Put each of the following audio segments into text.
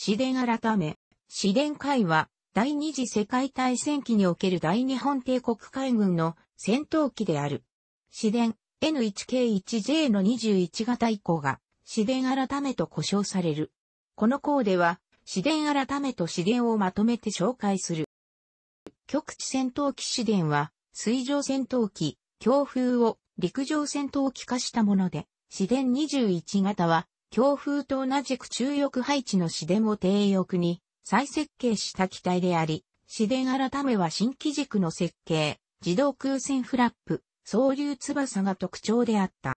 市電改め、市電会は、第二次世界大戦期における大日本帝国海軍の戦闘機である。市電 N1K1J の21型以降が、市電改めと呼称される。この項では、市電改めと市電をまとめて紹介する。極地戦闘機市電は、水上戦闘機、強風を陸上戦闘機化したもので、市電21型は、強風と同じく中翼配置の市電を低翼に再設計した機体であり、市電改めは新機軸の設計、自動空戦フラップ、操流翼が特徴であった。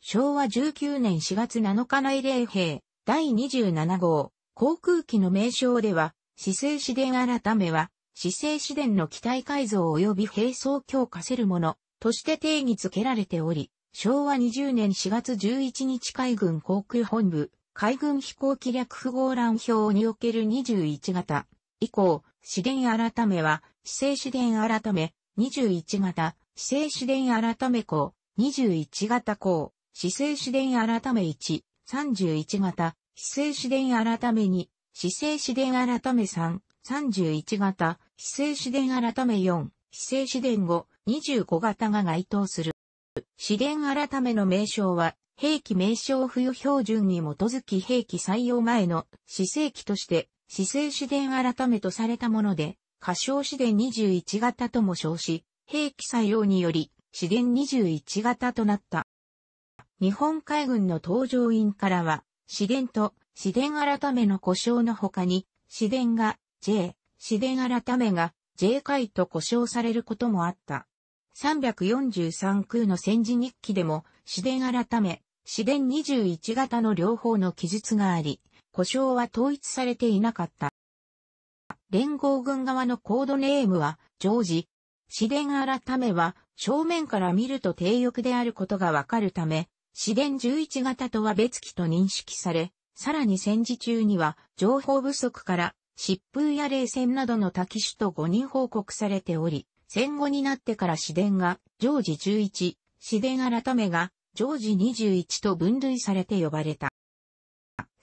昭和19年4月7日内霊兵第27号航空機の名称では、姿勢市電改めは、姿勢市電の機体改造及び並走強化せるものとして定義付けられており、昭和20年4月11日海軍航空本部、海軍飛行機略符号欄表における21型。以降、試練改めは、姿勢試練改め、21型、姿勢試練改め項、21型項、姿勢試練改め1、31型、姿勢試練改め2、姿勢試練改め3、31型、姿勢試練改め4、姿勢試練5、25型が該当する。試練改めの名称は、兵器名称付与標準に基づき兵器採用前の施生期として、施生試練改めとされたもので、仮称試練21型とも称し、兵器採用により、試練21型となった。日本海軍の搭乗員からは、試練と試練改めの故障の他に、試練が J、試練改めが J 回と故障されることもあった。343空の戦時日記でも、市電改め、市電21型の両方の記述があり、故障は統一されていなかった。連合軍側のコードネームは、ジョージ。市電改めは、正面から見ると低翼であることがわかるため、市電11型とは別機と認識され、さらに戦時中には、情報不足から、疾風や冷戦などの多機種と誤認報告されており、戦後になってから市電が、ジョージ11、市電改めが、ジョージ21と分類されて呼ばれた。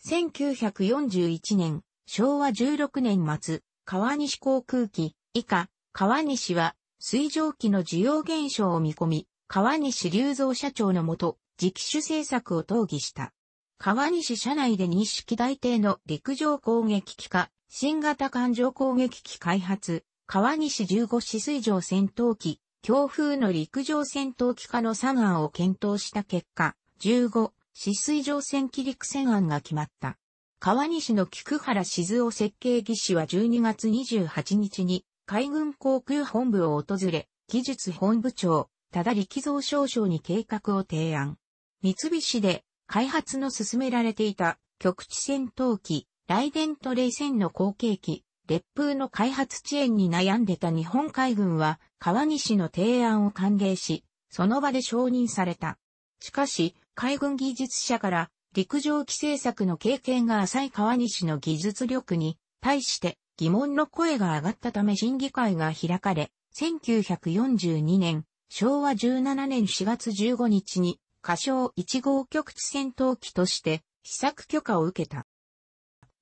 1941年、昭和16年末、川西航空機、以下、川西は、水蒸気の需要減少を見込み、川西隆三社長のもと、直主政策を討議した。川西社内で日式大帝の陸上攻撃機か、新型艦上攻撃機開発、川西15師水上戦闘機、強風の陸上戦闘機化の3案を検討した結果、15、市水上戦機陸戦案が決まった。川西の菊原静雄設計技師は12月28日に海軍航空本部を訪れ、技術本部長、ただ力蔵少将に計画を提案。三菱で開発の進められていた局地戦闘機、ライデントレイ戦の後継機、列風の開発遅延に悩んでた日本海軍は川西の提案を歓迎し、その場で承認された。しかし、海軍技術者から陸上規制策の経験が浅い川西の技術力に対して疑問の声が上がったため審議会が開かれ、1942年、昭和17年4月15日に、仮称1号局地戦闘機として、試作許可を受けた。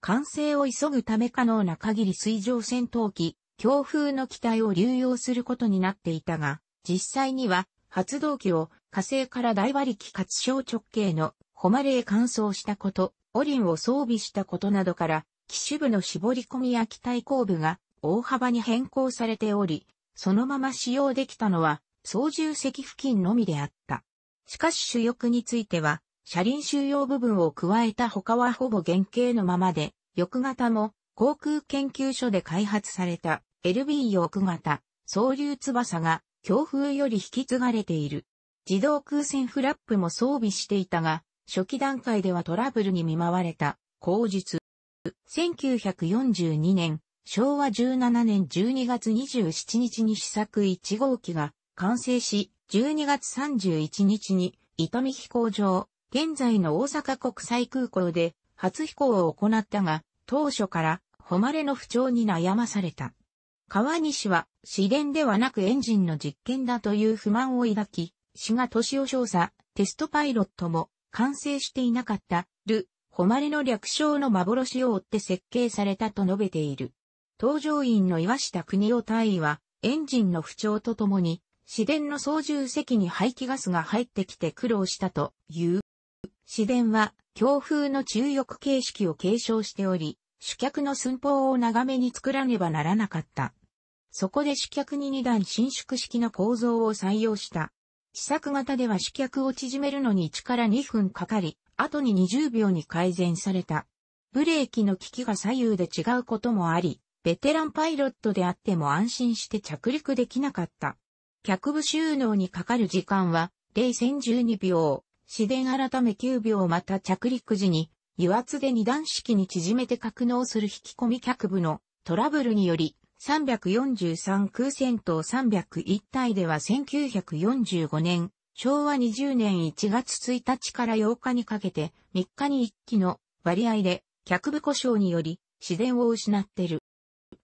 完成を急ぐため可能な限り水上戦闘機、強風の機体を流用することになっていたが、実際には発動機を火星から大馬力かつ小直径の誉れへ乾燥したこと、オリンを装備したことなどから、機種部の絞り込みや機体後部が大幅に変更されており、そのまま使用できたのは操縦席付近のみであった。しかし主翼については、車輪収容部分を加えた他はほぼ原型のままで、翼型も航空研究所で開発された LB 翼型、総流翼が強風より引き継がれている。自動空戦フラップも装備していたが、初期段階ではトラブルに見舞われた、後日。1942年、昭和17年12月27日に試作1号機が完成し、12月31日に伊丹飛行場現在の大阪国際空港で初飛行を行ったが、当初から誉れの不調に悩まされた。川西は、試練ではなくエンジンの実験だという不満を抱き、志賀敏夫少佐、テストパイロットも、完成していなかった、ル、誉れの略称の幻を追って設計されたと述べている。搭乗員の岩下国夫隊員は、エンジンの不調とともに、市電の操縦席に排気ガスが入ってきて苦労したという。市電は、強風の中翼形式を継承しており、主脚の寸法を長めに作らねばならなかった。そこで主脚に2段伸縮式の構造を採用した。試作型では主脚を縮めるのに1から2分かかり、後に20秒に改善された。ブレーキの機器が左右で違うこともあり、ベテランパイロットであっても安心して着陸できなかった。脚部収納にかかる時間は0 12秒。市電改め9秒また着陸時に、油圧で二段式に縮めて格納する引き込み脚部のトラブルにより、343空戦闘301体では1945年、昭和20年1月1日から8日にかけて3日に1機の割合で脚部故障により自然を失ってる。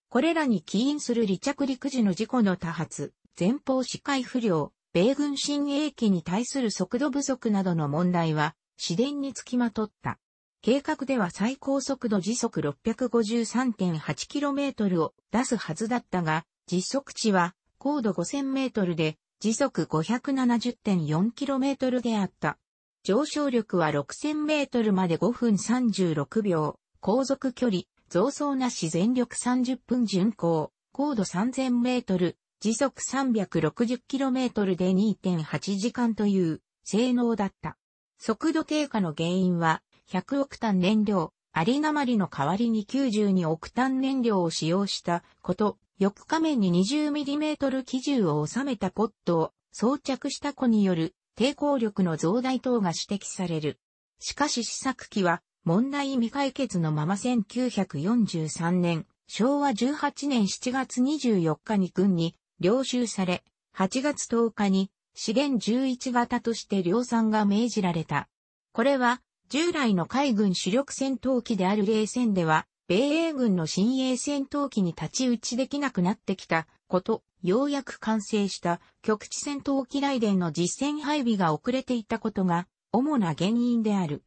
これらに起因する離着陸時の事故の多発、前方視界不良、米軍新鋭機に対する速度不足などの問題は、自伝につきまとった。計画では最高速度時速 653.8km を出すはずだったが、実測値は高度 5000m で時速 570.4km であった。上昇力は 6000m まで5分36秒、航続距離、増層なし全力30分巡航、高度 3000m、時速 360km で2.8時間という性能だった。速度低下の原因は100億単燃料、ありなまりの代わりに92億単燃料を使用したこと、翼下面に 20mm 基準を収めたポットを装着した子による抵抗力の増大等が指摘される。しかし試作機は問題未解決のまま1943年、昭和18年7月24日に軍に領収され、8月10日に資源11型として量産が命じられた。これは、従来の海軍主力戦闘機である冷戦では、米英軍の新鋭戦闘機に立ち打ちできなくなってきたこと、ようやく完成した局地戦闘機雷電の実戦配備が遅れていたことが主な原因である。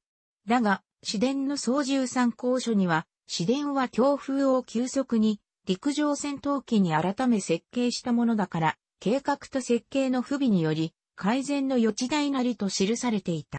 だが、市電の操縦参考書には、市電は強風を急速に陸上戦闘機に改め設計したものだから、計画と設計の不備により、改善の余地大なりと記されていた。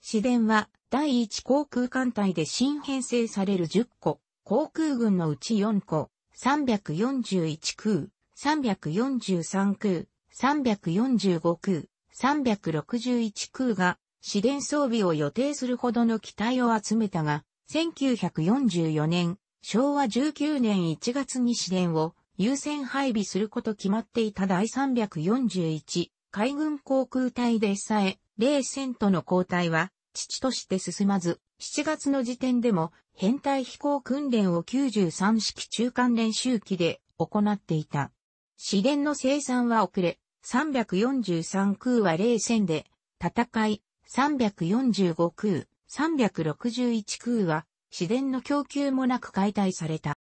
市電は、第1航空艦隊で新編成される10個、航空軍のうち4個、341空、343空、345空、361空が、市電装備を予定するほどの機体を集めたが、1944年、昭和19年1月に試練を優先配備すること決まっていた第341海軍航空隊でさえ、冷戦との交代は、父として進まず、7月の時点でも、編隊飛行訓練を93式中間練習機で行っていた。試練の生産は遅れ、343空は冷戦で、戦い、345空、361空は市電の供給もなく解体された。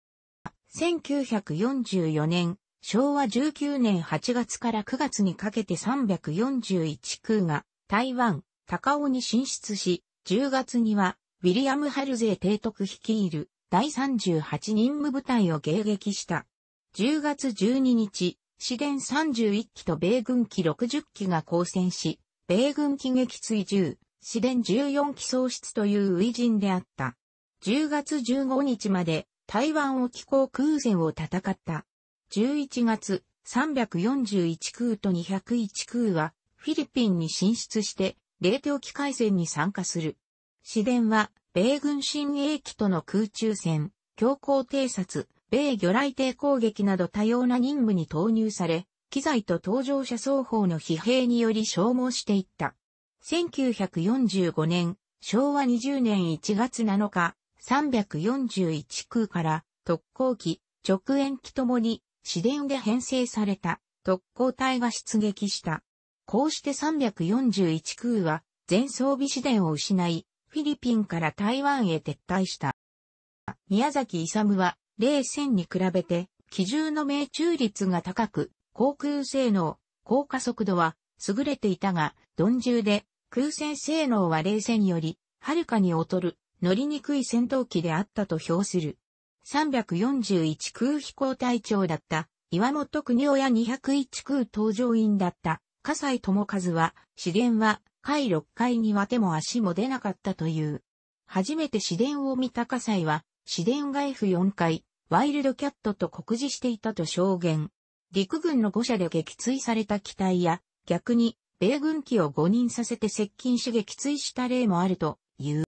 1944年、昭和19年8月から9月にかけて341空が台湾、高尾に進出し、10月にはウィリアム・ハルゼー提督率いる第38任務部隊を迎撃した。10月12日、市電31機と米軍機60機が交戦し、米軍機撃墜10、市電14機喪失という偉人であった。10月15日まで台湾沖航空戦を戦った。11月341空と201空はフィリピンに進出して冷凍機海戦に参加する。市電は米軍新鋭機との空中戦、強行偵察、米魚雷艇攻撃など多様な任務に投入され、機材と搭乗者双方の疲弊により消耗していった。1945年、昭和20年1月7日、341空から特攻機、直縁機ともに、市電で編成された特攻隊が出撃した。こうして341空は全装備市電を失い、フィリピンから台湾へ撤退した。宮崎勇は、冷戦に比べて、機銃の命中率が高く、航空性能、高加速度は優れていたが、鈍重で、空戦性能は冷戦より、はるかに劣る乗りにくい戦闘機であったと評する。341空飛行隊長だった岩本国夫や201空搭乗員だった笠西智和は、市電は、回6回には手も足も出なかったという。初めて市電を見た笠西は、市電が f 4回、ワイルドキャットと酷似していたと証言。陸軍の5射で撃墜された機体や、逆に、米軍機を誤認させて接近し撃墜した例もあるという。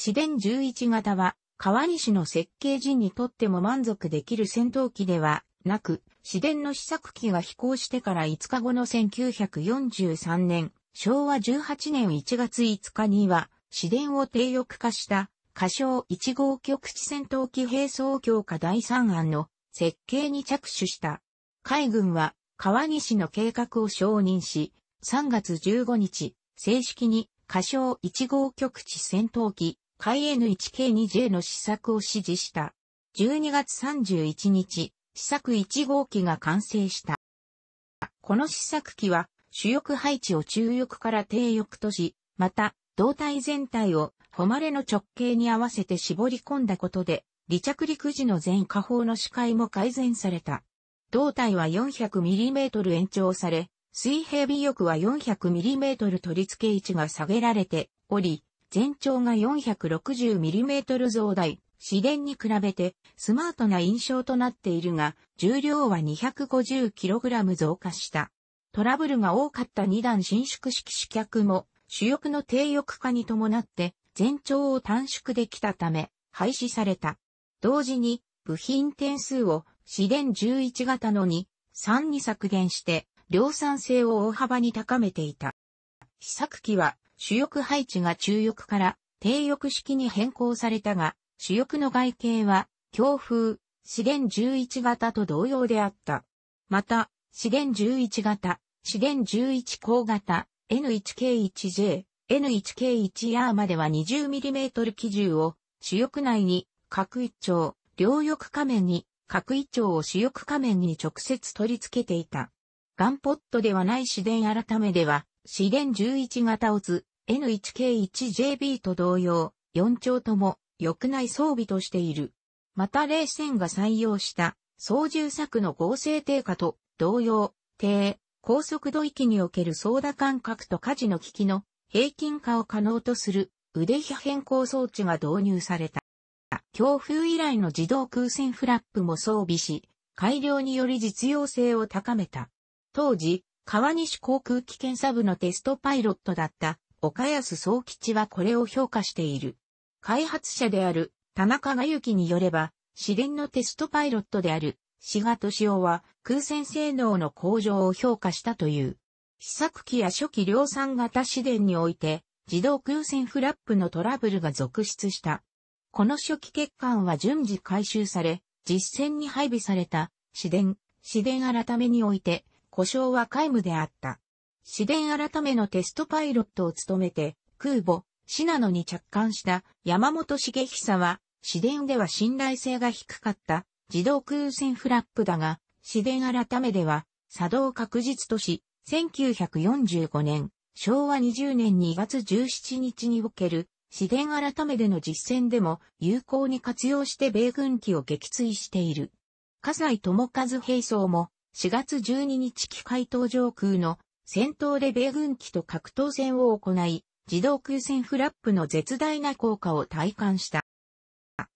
市電11型は、川西の設計人にとっても満足できる戦闘機ではなく、市電の試作機が飛行してから5日後の1943年、昭和18年1月5日には、市電を低翼化した、仮称1号局地戦闘機兵装強化第3案の設計に着手した。海軍は、川西の計画を承認し、3月15日、正式に、仮称1号局地戦闘機海 N1K2J の試作を指示した。12月31日、試作1号機が完成した。この試作機は、主翼配置を中翼から低翼とし、また、胴体全体を、誉の直径に合わせて絞り込んだことで、離着陸時の全下方の視界も改善された。胴体は 400mm 延長され、水平尾翼は 400mm 取り付け位置が下げられており、全長が 460mm 増大、市電に比べてスマートな印象となっているが、重量は 250kg 増加した。トラブルが多かった2段伸縮式試脚も、主翼の低翼化に伴って、全長を短縮できたため、廃止された。同時に、部品点数を、市電11型の2、3に削減して、量産性を大幅に高めていた。試作機は、主翼配置が中翼から低翼式に変更されたが、主翼の外形は、強風、試練11型と同様であった。また、試練11型、試練11高型、N1K1J、N1K1R までは 20mm 基準を、主翼内に、角一丁、両翼仮面に、角一丁を主翼仮面に直接取り付けていた。ガンポットではない試練改めでは、試練11型を図、N1K1JB と同様、4丁とも翼内装備としている。また冷戦が採用した操縦策の合成低下と同様、低、高速度域における操舵感覚と舵の機器の平均化を可能とする腕比変更装置が導入された。強風以来の自動空戦フラップも装備し、改良により実用性を高めた。当時、川西航空機検査部のテストパイロットだった岡安総吉はこれを評価している。開発者である田中がゆきによれば、試練のテストパイロットである志賀敏夫は空戦性能の向上を評価したという。試作機や初期量産型試練において、自動空戦フラップのトラブルが続出した。この初期欠陥は順次回収され、実戦に配備された、試電、試電改めにおいて、故障は皆無であった。市電改めのテストパイロットを務めて、空母、シナノに着艦した山本茂久は、市電では信頼性が低かった自動空船フラップだが、市電改めでは作動確実とし、1945年、昭和20年2月17日における市電改めでの実戦でも有効に活用して米軍機を撃墜している。笠井智和兵装も4月12日機械搭乗空の戦闘で米軍機と格闘戦を行い、自動空戦フラップの絶大な効果を体感した。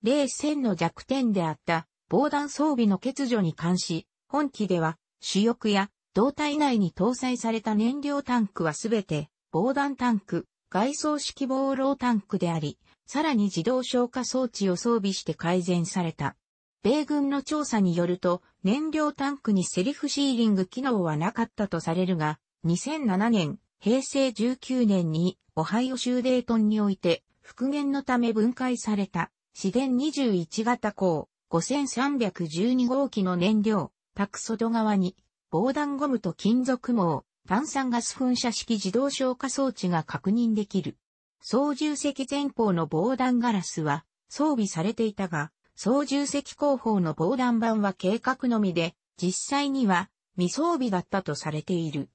レ戦の弱点であった防弾装備の欠如に関し、本機では主翼や胴体内に搭載された燃料タンクはすべて防弾タンク、外装式防漏タンクであり、さらに自動消火装置を装備して改善された。米軍の調査によると、燃料タンクにセリフシーリング機能はなかったとされるが、2007年、平成19年に、オハイオ州デートンにおいて、復元のため分解された、市電21型鋼、5312号機の燃料、タクソド側に、防弾ゴムと金属網、炭酸ガス噴射式自動消火装置が確認できる。操縦席前方の防弾ガラスは装備されていたが、操縦席後方の防弾板は計画のみで、実際には未装備だったとされている。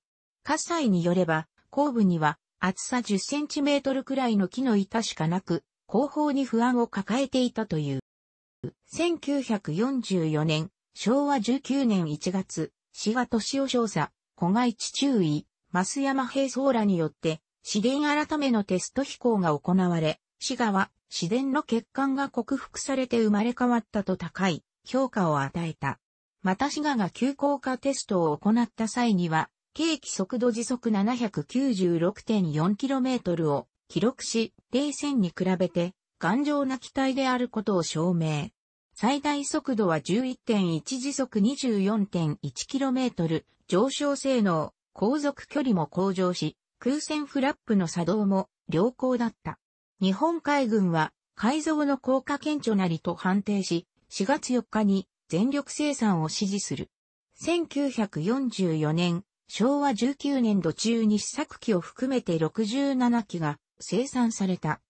火災によれば、後部には厚さ10センチメートルくらいの木の板しかなく、後方に不安を抱えていたという。1944年、昭和19年1月、志賀敏夫少佐、小外地中尉、増山平僧らによって、市電改めのテスト飛行が行われ、滋賀は自電の欠陥が克服されて生まれ変わったと高い評価を与えた。また滋賀が急降下テストを行った際には、計器速度時速 796.4km を記録し、冷戦に比べて頑丈な機体であることを証明。最大速度は11.1時速 24.1km、上昇性能、航続距離も向上し、空戦フラップの作動も良好だった。日本海軍は改造の効果顕著なりと判定し、4月4日に全力生産を指示する。1944年昭和19年度中に試作機を含めて67機が生産された。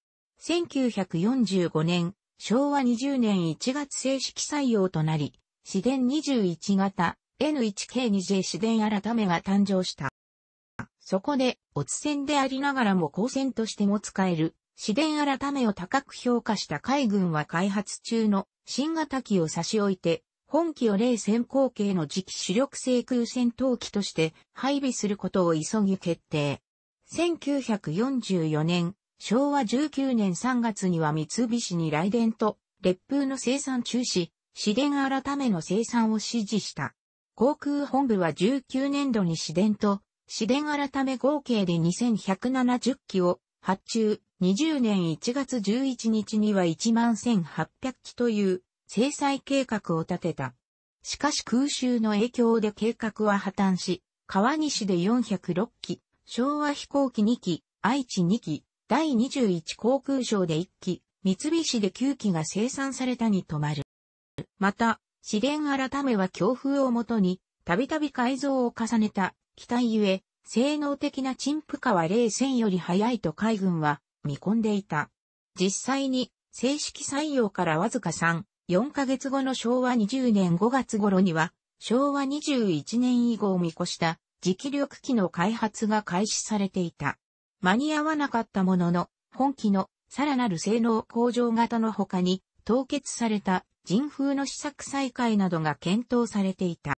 1945年、昭和20年1月正式採用となり、市電21型 N1K2J 市電改めが誕生した。そこで、オツ線でありながらも高線としても使える、市電改めを高く評価した海軍は開発中の新型機を差し置いて、本機を零戦後継の次期主力制空戦闘機として配備することを急ぎ決定。1944年、昭和19年3月には三菱に雷電と烈風の生産中止、市電改めの生産を指示した。航空本部は19年度に市電と市電改め合計で2170機を発注、20年1月11日には1万1800機という制裁計画を立てた。しかし空襲の影響で計画は破綻し、川西で406機、昭和飛行機2機、愛知2機、第21航空省で1機、三菱で9機が生産されたに止まる。また、試練改めは強風をもとに、たびたび改造を重ねた、機体ゆえ、性能的な陳腐化は冷戦より早いと海軍は見込んでいた。実際に、正式採用からわずか3、4ヶ月後の昭和20年5月頃には、昭和21年以後を見越した磁気力機の開発が開始されていた。間に合わなかったものの、本機のさらなる性能向上型の他に、凍結された人風の試作再開などが検討されていた。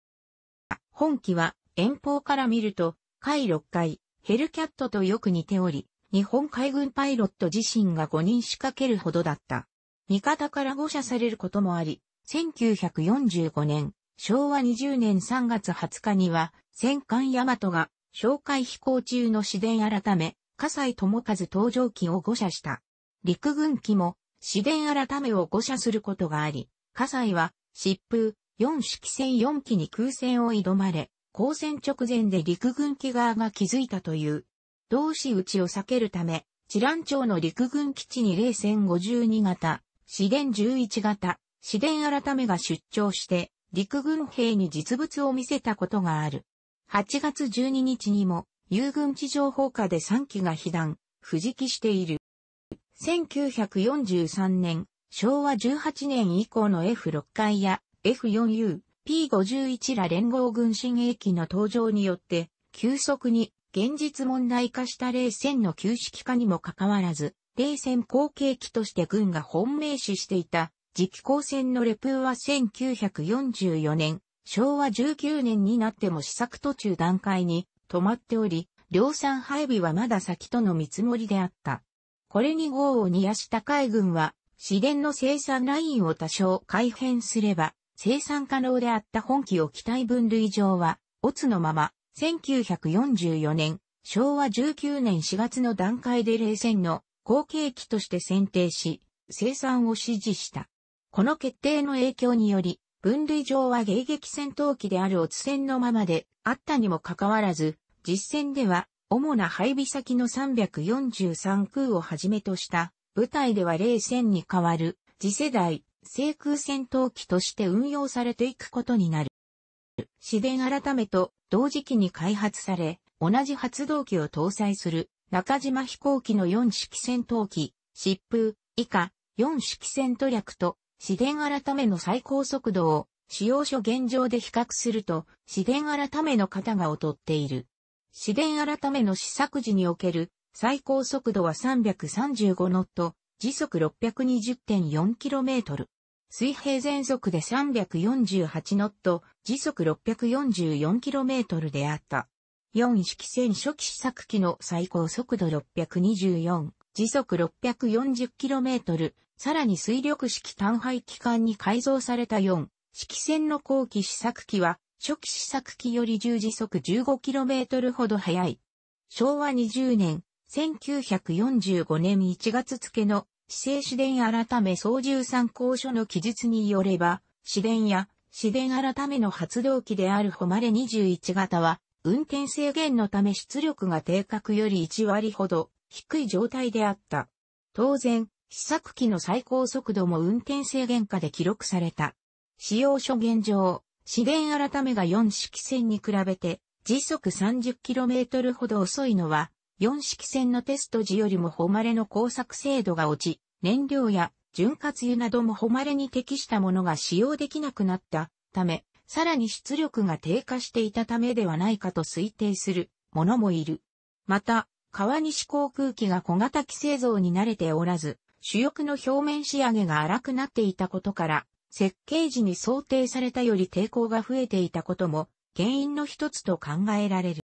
本機は遠方から見ると、海6回、ヘルキャットとよく似ており、日本海軍パイロット自身が5人仕掛けるほどだった。味方から誤射されることもあり、1945年、昭和20年3月20日には、戦艦大和が、紹介飛行中の市電改め、笠井智和搭乗機を誤射した。陸軍機も、市電改めを誤射することがあり、火災は、疾風、4式戦4機に空戦を挑まれ、交戦直前で陸軍機側が気づいたという。同士打ちを避けるため、知覧町の陸軍基地に0戦52型、市電11型、市電改めが出張して、陸軍兵に実物を見せたことがある。8月12日にも、遊軍地上放火で3機が被弾、不時期している。1943年、昭和18年以降の F6 回や F4U、P51 ら連合軍新鋭機の登場によって、急速に現実問題化した冷戦の旧式化にもかかわらず、冷戦後継機として軍が本命視していた、次期交戦のレプーは1944年、昭和19年になっても試作途中段階に止まっており、量産配備はまだ先との見積もりであった。これに号を煮やした海軍は、市電の生産ラインを多少改変すれば、生産可能であった本機を機体分類上は、オツのまま、1944年、昭和19年4月の段階で冷戦の後継機として選定し、生産を指示した。この決定の影響により、分類上は迎撃戦闘機であるオツ戦のままであったにもかかわらず、実戦では主な配備先の343空をはじめとした部隊では冷戦に代わる次世代制空戦闘機として運用されていくことになる。市電改めと同時期に開発され、同じ発動機を搭載する中島飛行機の4式戦闘機、疾風、以下、4式戦闘略と、自伝改めの最高速度を、使用書現状で比較すると、自伝改めの型が劣っている。自伝改めの試作時における、最高速度は335ノット、時速 620.4km。水平全速で348ノット、時速 644km であった。4式戦初期試作機の最高速度624、時速 640km、さらに水力式単廃機関に改造された4、式戦の後期試作機は、初期試作機より10時速 15km ほど速い。昭和20年、1945年1月付の、市政市電改め操縦参考書の記述によれば、市電や市電改めの発動機である誉れ21型は、運転制限のため出力が定格より1割ほど低い状態であった。当然、試作機の最高速度も運転制限下で記録された。使用書現状、資源改めが4式線に比べて時速 30km ほど遅いのは、4式線のテスト時よりも誉れの工作精度が落ち、燃料や潤滑油なども誉れに適したものが使用できなくなったため、さらに出力が低下していたためではないかと推定するものもいる。また、川西航空機が小型機製造に慣れておらず、主翼の表面仕上げが荒くなっていたことから、設計時に想定されたより抵抗が増えていたことも原因の一つと考えられる。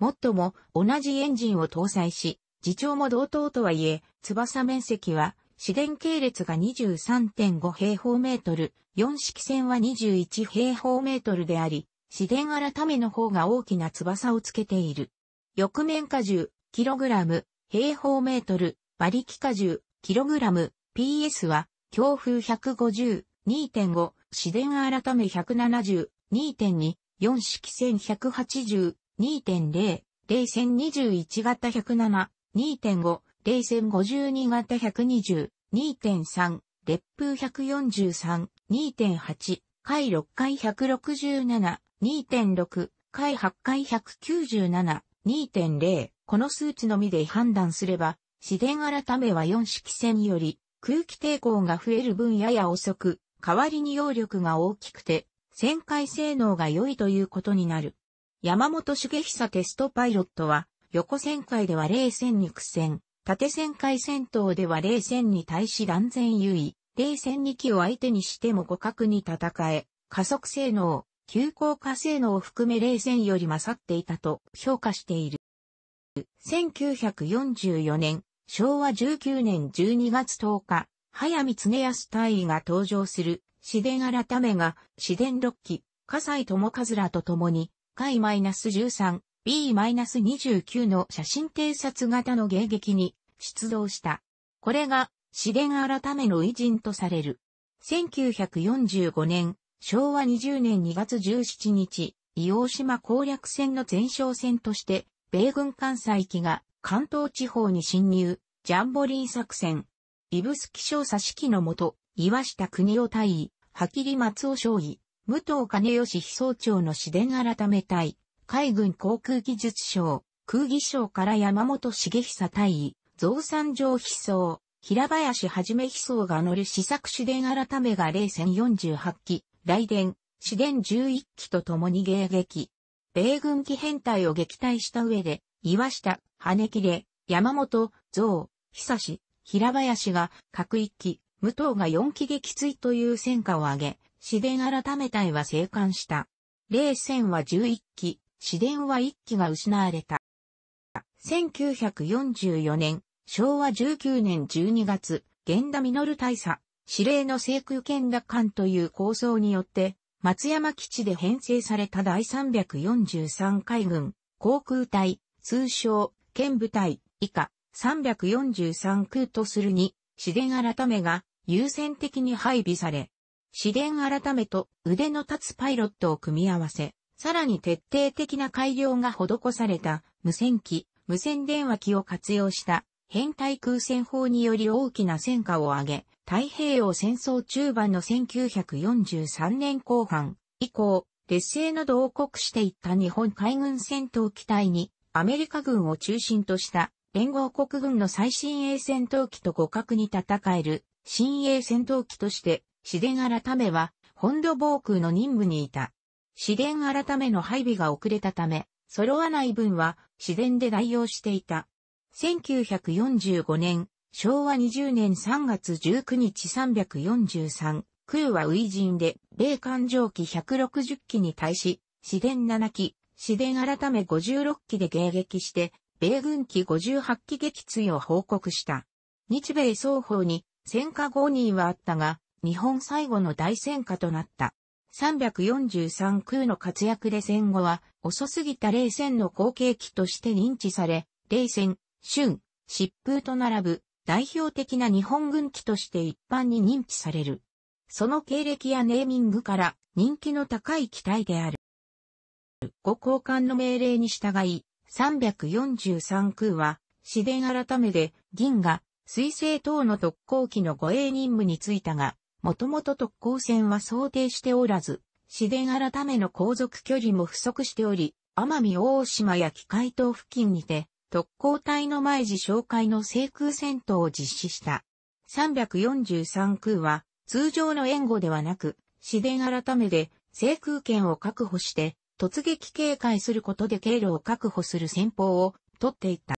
もっとも同じエンジンを搭載し、自長も同等とはいえ、翼面積は市電系列が23.5平方メートル、4式線は21平方メートルであり、市電改めの方が大きな翼をつけている。翼面荷重、キログラム、平方メートル、馬力荷重、キログラム、PS は、強風150、2.5、市電改め170、2.2、4式線180、2.0、0線21型107、2.5、冷戦52型120、2.3、烈風143、2.8、回6回167、2.6、回8回197、2.0、この数値のみで判断すれば、自然改めは4式線より空気抵抗が増える分やや遅く、代わりに揚力が大きくて、旋回性能が良いということになる。山本茂久テストパイロットは、横旋回では0戦肉戦、縦旋回戦闘では冷戦に対し断然優位、冷戦2機を相手にしても互角に戦え、加速性能、急降下性能を含め冷戦より勝っていたと評価している。1944年、昭和19年12月10日、早見恒康大位が登場する、自電改めが、自電6機、笠井智和らと共に、海 -13、B-29 の写真偵察型の迎撃に出動した。これが、試練改めの偉人とされる。1945年、昭和20年2月17日、伊王島攻略戦の前哨戦として、米軍艦載機が関東地方に侵入、ジャンボリー作戦。イブスキ少佐指揮のもと、岩下国夫隊はきり松尾将尉、武藤兼義被総長の自電改め隊、海軍航空技術省、空技省から山本茂久大尉、増産上飛走、平林はじめ飛走が乗る試作主電改めが零戦48機、雷電、市電11機と共に迎撃。米軍機編隊を撃退した上で、岩下、羽切れ、山本、造、久志、平林が各1機、武藤が4機撃墜という戦果を挙げ、市電改め隊は生還した。0戦は11機、市電は一機が失われた。1944年、昭和19年12月、源田実大佐、司令の制空権奪還という構想によって、松山基地で編成された第343海軍、航空隊、通称、県部隊、以下、343空とするに、市電改めが優先的に配備され、市電改めと腕の立つパイロットを組み合わせ、さらに徹底的な改良が施された無線機、無線電話機を活用した変態空戦法により大きな戦果を上げ、太平洋戦争中盤の1943年後半以降、劣勢などをしていった日本海軍戦闘機隊にアメリカ軍を中心とした連合国軍の最新鋭戦闘機と互角に戦える新鋭戦闘機として、市電改めは本土防空の任務にいた。市電改めの配備が遅れたため、揃わない分は市電で代用していた。1945年、昭和20年3月19日343、空は初陣で、米艦蒸気160機に対し、市電7機、市電改め56機で迎撃して、米軍機58機撃墜を報告した。日米双方に戦火5人はあったが、日本最後の大戦火となった。343空の活躍で戦後は、遅すぎた冷戦の後継機として認知され、冷戦、春、疾風と並ぶ代表的な日本軍機として一般に認知される。その経歴やネーミングから人気の高い機体である。ご交換の命令に従い、343空は、市電改めで銀河、水星等の特攻機の護衛任務に就いたが、もともと特攻戦は想定しておらず、自然改めの航続距離も不足しており、奄美大島や機械島付近にて、特攻隊の前時紹介の制空戦闘を実施した。343空は、通常の援護ではなく、自然改めで制空権を確保して、突撃警戒することで経路を確保する戦法を取っていた。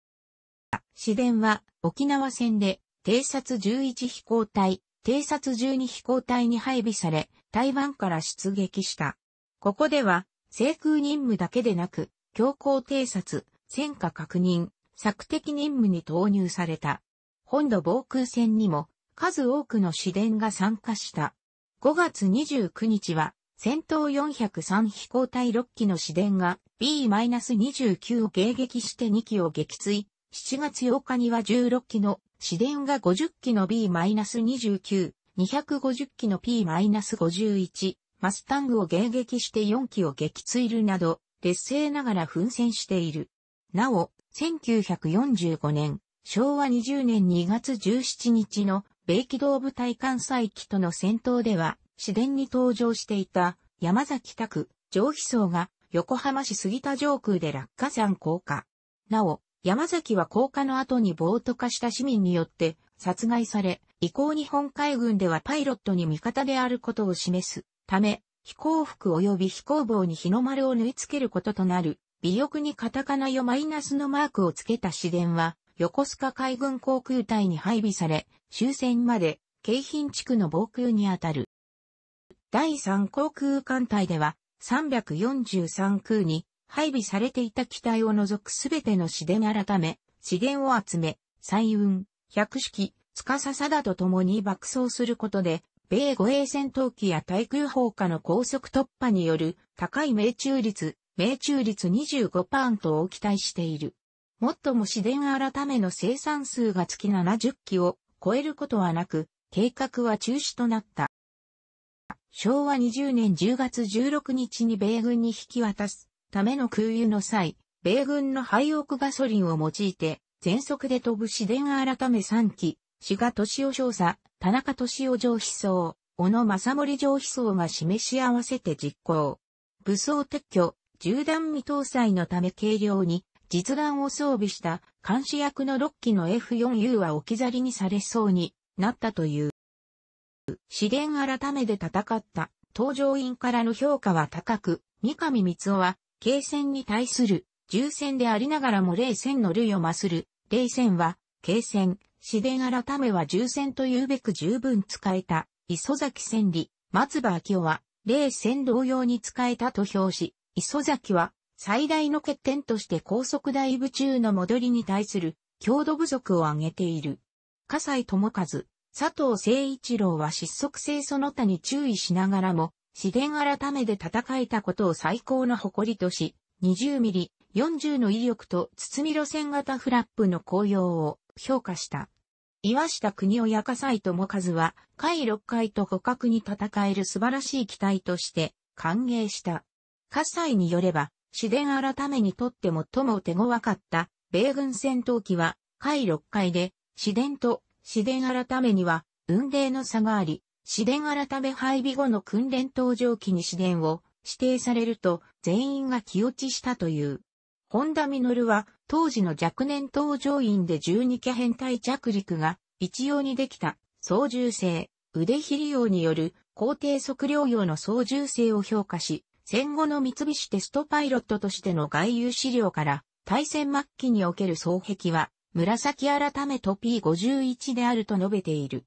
市電は沖縄戦で偵察11飛行隊偵察中に飛行隊に配備され、台湾から出撃した。ここでは、制空任務だけでなく、強行偵察、戦火確認、索敵任務に投入された。本土防空戦にも、数多くの支電が参加した。5月29日は、戦闘403飛行隊6機の支電が B-29 を迎撃して2機を撃墜。7月8日には16機の市電が50機の B-29、250機の P-51、マスタングを迎撃して4機を撃墜るなど、劣勢ながら奮戦している。なお、1945年、昭和20年2月17日の米機動部隊艦載機との戦闘では、市電に登場していた山崎拓、上飛層が横浜市杉田上空で落下山降下。なお、山崎は降下の後に暴徒化した市民によって殺害され、以降日本海軍ではパイロットに味方であることを示すため、飛行服及び飛行棒に日の丸を縫い付けることとなる、尾翼にカタカナよマイナスのマークを付けた市電は、横須賀海軍航空隊に配備され、終戦まで、京浜地区の防空にあたる。第3航空艦隊では、343空に配備されていた機体を除くすべての資源改め、資源を集め、彩雲、百式、司貞と共に爆走することで、米護衛戦闘機や対空砲火の高速突破による高い命中率、命中率25%を期待している。もっとも自然改めの生産数が月70機を超えることはなく、計画は中止となった。昭和20年10月16日に米軍に引き渡す。ための空輸の際、米軍の廃屋ガソリンを用いて、全速で飛ぶ市電改め3機、志賀敏夫少佐、田中敏夫上飛層、小野正森上飛層が示し合わせて実行。武装撤去、銃弾未搭載のため軽量に、実弾を装備した監視役の6機の F4U は置き去りにされそうになったという。試練改めで戦った搭乗員からの評価は高く、三上光夫は軽戦に対する重戦でありながらも霊戦の類を増する、霊戦は、軽戦、自然改めは重戦というべく十分使えた、磯崎千里、松葉明夫は、霊戦同様に使えたと評し、磯崎は、最大の欠点として高速大部中の戻りに対する、強度不足を挙げている。笠井智和、佐藤誠一郎は失速性その他に注意しながらも、自伝改めで戦えたことを最高の誇りとし、20ミリ、40の威力と包み路線型フラップの紅葉を評価した。岩下国を焼かさい友和は、位6階と互角に戦える素晴らしい機体として歓迎した。火災によれば、自然改めにとって最も手強かった米軍戦闘機は、位6階で、自然と自然改めには、運命の差があり、市電改め配備後の訓練登場機に市電を指定されると全員が気落ちしたという。本田実は当時の若年登場員で12機編隊着陸が一様にできた操縦性、腕ひり用による高低測量用の操縦性を評価し、戦後の三菱テストパイロットとしての外遊資料から対戦末期における双壁は紫改めと P51 であると述べている。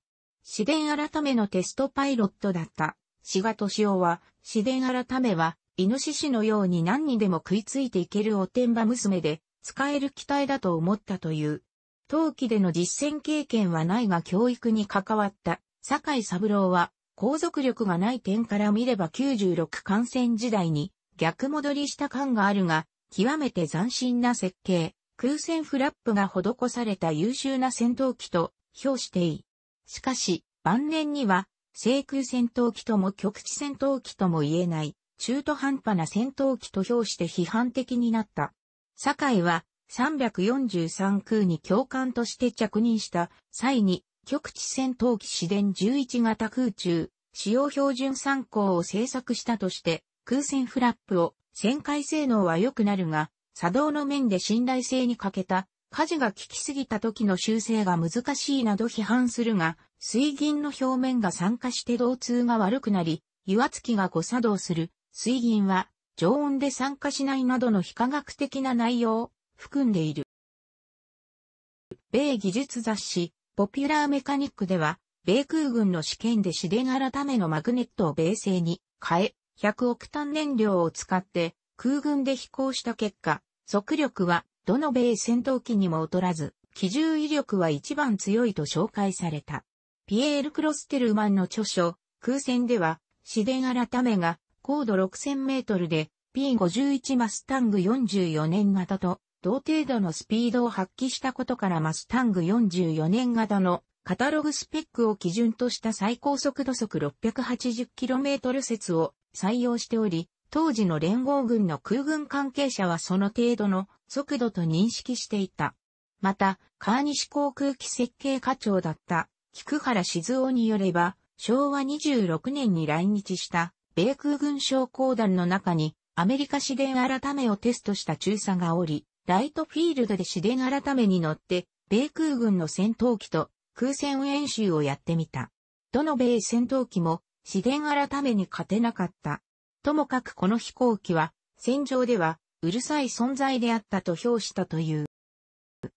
市電改めのテストパイロットだった。志賀敏夫は、市電改めは、イノシシのように何にでも食いついていけるおてんば娘で、使える機体だと思ったという。陶器での実践経験はないが教育に関わった、酒井三郎は、後続力がない点から見れば96感染時代に逆戻りした感があるが、極めて斬新な設計、空戦フラップが施された優秀な戦闘機と評していい。しかし、晩年には、制空戦闘機とも極地戦闘機とも言えない、中途半端な戦闘機と評して批判的になった。堺は、343空に教官として着任した際に、極地戦闘機市電11型空中、使用標準参考を制作したとして、空戦フラップを、旋回性能は良くなるが、作動の面で信頼性に欠けた火事が効きすぎた時の修正が難しいなど批判するが、水銀の表面が酸化して導通が悪くなり、油圧器が誤作動する、水銀は常温で酸化しないなどの非科学的な内容を含んでいる。米技術雑誌、ポピュラーメカニックでは、米空軍の試験で市電改めのマグネットを米製に変え、100億単燃料を使って空軍で飛行した結果、速力はどの米戦闘機にも劣らず、機銃威力は一番強いと紹介された。ピエール・クロステルマンの著書、空戦では、市電改めが、高度6000メートルで、P51 マスタング44年型と、同程度のスピードを発揮したことからマスタング44年型のカタログスペックを基準とした最高速度速 680km 説を採用しており、当時の連合軍の空軍関係者はその程度の速度と認識していた。また、川西航空機設計課長だった菊原静夫によれば、昭和26年に来日した米空軍将校団の中にアメリカ市電改めをテストした中佐がおり、ライトフィールドで市電改めに乗って、米空軍の戦闘機と空戦演習をやってみた。どの米戦闘機も市電改めに勝てなかった。ともかくこの飛行機は、戦場では、うるさい存在であったと評したという。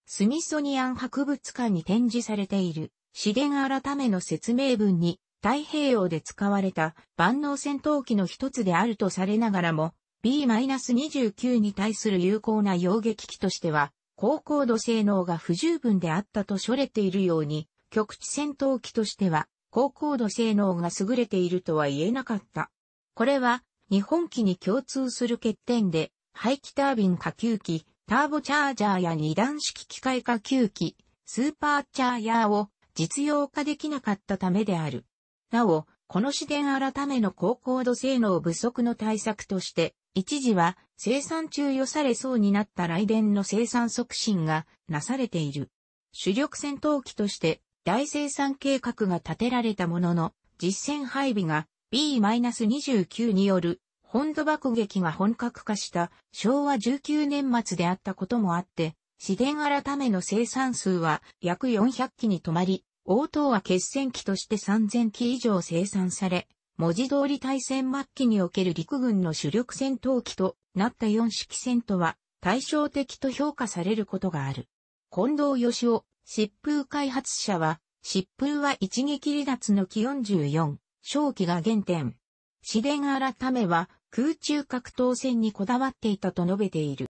スミソニアン博物館に展示されている、資源改めの説明文に、太平洋で使われた万能戦闘機の一つであるとされながらも、B-29 に対する有効な洋撃機としては、高高度性能が不十分であったと書れているように、局地戦闘機としては、高高度性能が優れているとは言えなかった。これは、日本機に共通する欠点で、排気タービン下級機、ターボチャージャーや二段式機械下級機、スーパーチャーヤーを実用化できなかったためである。なお、この市電改めの高高度性能不足の対策として、一時は生産中予されそうになった雷電の生産促進がなされている。主力戦闘機として大生産計画が立てられたものの、実戦配備が B-29 による本土爆撃が本格化した昭和19年末であったこともあって、自然改めの生産数は約400機に止まり、応答は決戦機として3000機以上生産され、文字通り対戦末期における陸軍の主力戦闘機となった4式戦とは対照的と評価されることがある。近藤義雄、疾風開発者は、疾風は一撃離脱の機44、正気が原点。自然改めは空中格闘戦にこだわっていたと述べている。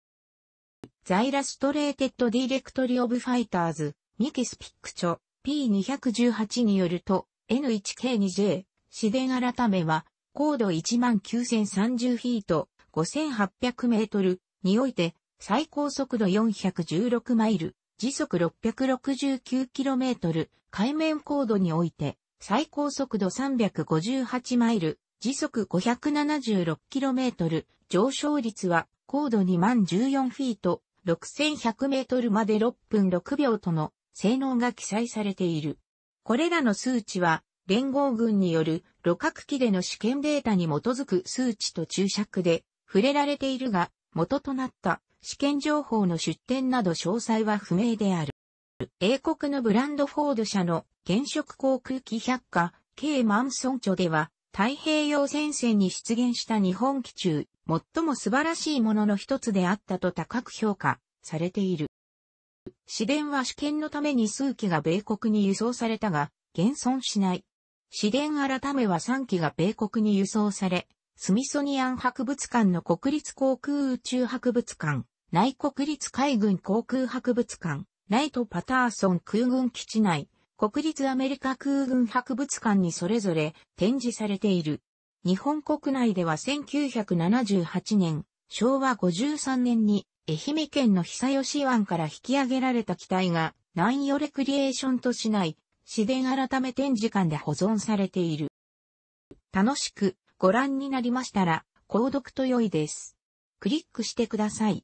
ザイラストレーテッドディレクトリオブファイターズ、ミキスピックチョ、P218 によると、N1K2J、自然改めは、高度19,030フィート、5,800メートルにおいて、最高速度416マイル、時速669キロメートル、海面高度において、最高速度358マイル、時速 576km、上昇率は高度2万14フィート、6100メートルまで6分6秒との性能が記載されている。これらの数値は、連合軍による旅客機での試験データに基づく数値と注釈で触れられているが、元となった試験情報の出典など詳細は不明である。英国のブランドフォード社の現職航空機百科、K マンソン著では、太平洋戦線に出現した日本機中、最も素晴らしいものの一つであったと高く評価されている。市電は試験のために数機が米国に輸送されたが、現存しない。市電改めは3機が米国に輸送され、スミソニアン博物館の国立航空宇宙博物館、内国立海軍航空博物館、ライト・パターソン空軍基地内、国立アメリカ空軍博物館にそれぞれ展示されている。日本国内では1978年、昭和53年に愛媛県の久吉湾から引き上げられた機体が南予レクリエーションとしない、自然改め展示館で保存されている。楽しくご覧になりましたら、購読と良いです。クリックしてください。